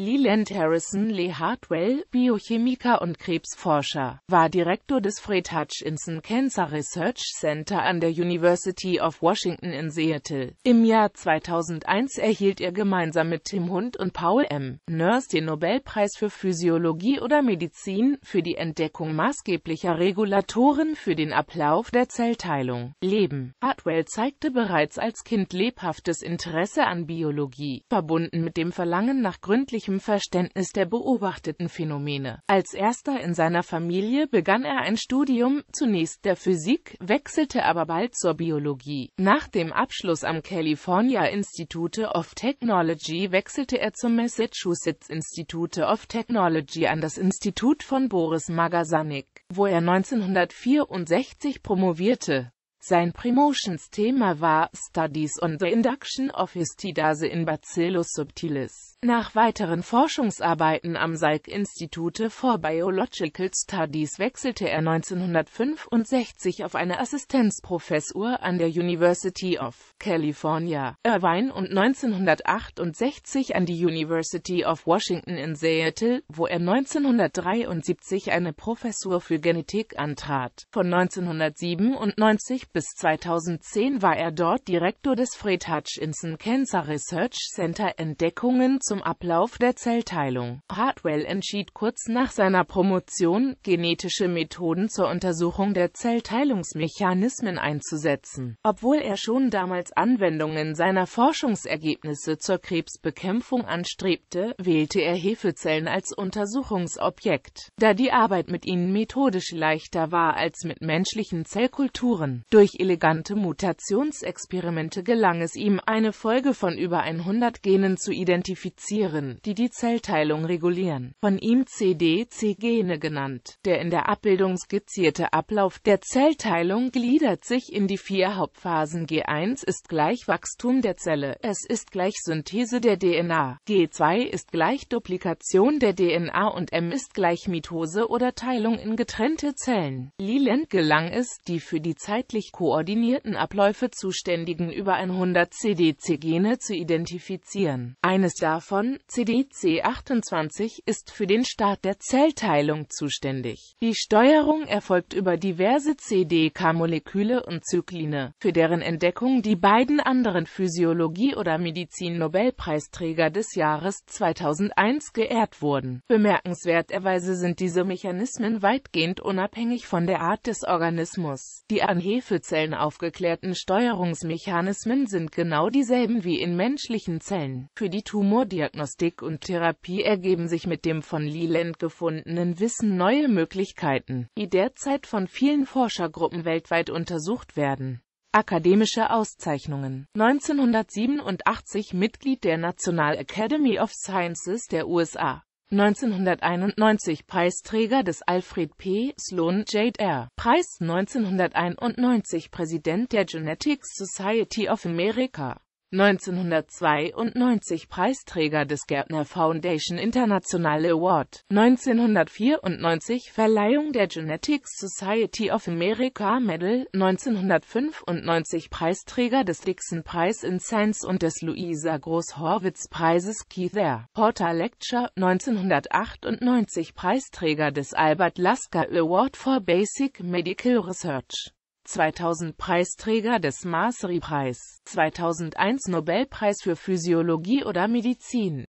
Leland Harrison Lee Hartwell, Biochemiker und Krebsforscher, war Direktor des Fred Hutchinson Cancer Research Center an der University of Washington in Seattle. Im Jahr 2001 erhielt er gemeinsam mit Tim Hund und Paul M. Nurse den Nobelpreis für Physiologie oder Medizin für die Entdeckung maßgeblicher Regulatoren für den Ablauf der Zellteilung. Leben Hartwell zeigte bereits als Kind lebhaftes Interesse an Biologie, verbunden mit dem Verlangen nach gründlich westlichem Verständnis der beobachteten Phänomene. Als erster in seiner Familie begann er ein Studium zunächst der Physik, wechselte aber bald zur Biologie. Nach dem Abschluss am California Institute of Technology wechselte er zum Massachusetts Institute of Technology an das Institut von Boris Magasanik, wo er 1964 promovierte. Sein Promotions-Thema war Studies on the Induction of Histidase in Bacillus subtilis. Nach weiteren Forschungsarbeiten am Salk Institute for Biological Studies wechselte er 1965 auf eine Assistenzprofessur an der University of California, Irvine und 1968 an die University of Washington in Seattle, wo er 1973 eine Professur für Genetik antrat. Von 1997 bis 2010 war er dort Direktor des Fred Hutchinson Cancer Research Center Entdeckungen zum Ablauf der Zellteilung. Hartwell entschied kurz nach seiner Promotion, genetische Methoden zur Untersuchung der Zellteilungsmechanismen einzusetzen. Obwohl er schon damals Anwendungen seiner Forschungsergebnisse zur Krebsbekämpfung anstrebte, wählte er Hefezellen als Untersuchungsobjekt, da die Arbeit mit ihnen methodisch leichter war als mit menschlichen Zellkulturen. Durch elegante Mutationsexperimente gelang es ihm, eine Folge von über 100 Genen zu identifizieren produzieren, die die Zellteilung regulieren, von ihm CDC-Gene genannt. Der in der Abbildung skizzierte Ablauf der Zellteilung gliedert sich in die vier Hauptphasen G1 ist gleich Wachstum der Zelle, S ist gleich Synthese der DNA, G2 ist gleich Duplikation der DNA und M ist gleich Mitose oder Teilung in getrennte Zellen. Leland gelang es, die für die zeitlich koordinierten Abläufe zuständigen über 100 CDC-Gene zu identifizieren. Eines davon davon, CDC 28, ist für den Start der Zellteilung zuständig. Die Steuerung erfolgt über diverse CDK-Moleküle und Zykline, für deren Entdeckung die beiden anderen Physiologie- oder Medizin-Nobelpreisträger des Jahres 2001 geehrt wurden. Bemerkenswerterweise sind diese Mechanismen weitgehend unabhängig von der Art des Organismus. Die an Hefezellen aufgeklärten Steuerungsmechanismen sind genau dieselben wie in menschlichen Zellen. Für die Tumor Diagnostik und Therapie ergeben sich mit dem von Leland gefundenen Wissen neue Möglichkeiten, die derzeit von vielen Forschergruppen weltweit untersucht werden. Akademische Auszeichnungen 1987 Mitglied der National Academy of Sciences der USA 1991 Preisträger des Alfred P. Sloan R. Preis 1991 Präsident der Genetics Society of America 1992 Preisträger des Gärtner Foundation International Award, 1994 Verleihung der Genetics Society of America Medal, 1995 Preisträger des Dixon-Preis in Science und des Louisa Groß-Horwitz-Preises Keith R. Porter Lecture, 1998 Preisträger des Albert Lasker Award for Basic Medical Research 2000 Preisträger des masri preis 2001 Nobelpreis für Physiologie oder Medizin